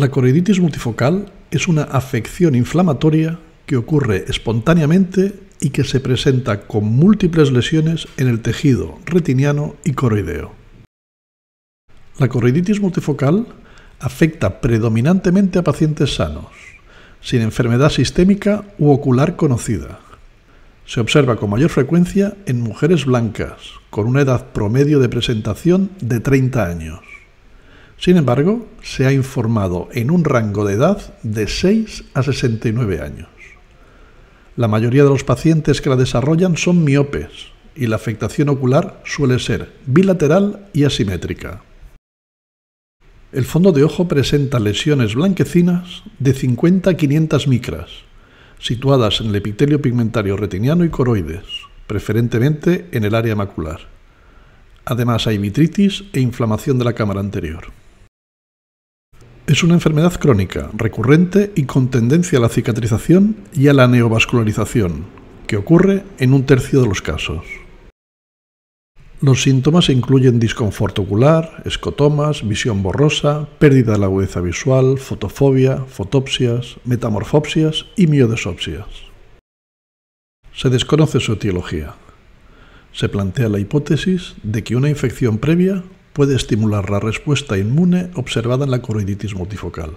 La coroiditis multifocal es una afección inflamatoria que ocurre espontáneamente y que se presenta con múltiples lesiones en el tejido retiniano y coroideo. La coroiditis multifocal afecta predominantemente a pacientes sanos, sin enfermedad sistémica u ocular conocida. Se observa con mayor frecuencia en mujeres blancas, con una edad promedio de presentación de 30 años. Sin embargo, se ha informado en un rango de edad de 6 a 69 años. La mayoría de los pacientes que la desarrollan son miopes y la afectación ocular suele ser bilateral y asimétrica. El fondo de ojo presenta lesiones blanquecinas de 50 a 500 micras, situadas en el epitelio pigmentario retiniano y coroides, preferentemente en el área macular. Además hay vitritis e inflamación de la cámara anterior. Es una enfermedad crónica, recurrente y con tendencia a la cicatrización y a la neovascularización, que ocurre en un tercio de los casos. Los síntomas incluyen disconfort ocular, escotomas, visión borrosa, pérdida de la agudeza visual, fotofobia, fotopsias, metamorfopsias y miodesopsias. Se desconoce su etiología. Se plantea la hipótesis de que una infección previa puede estimular la respuesta inmune observada en la coroiditis multifocal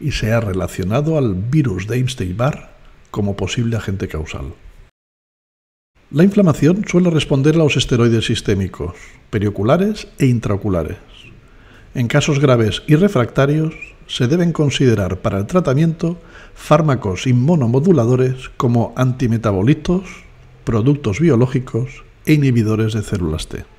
y se ha relacionado al virus de Epstein-Barr como posible agente causal. La inflamación suele responder a los esteroides sistémicos, perioculares e intraoculares. En casos graves y refractarios, se deben considerar para el tratamiento fármacos inmunomoduladores como antimetabolitos, productos biológicos e inhibidores de células T.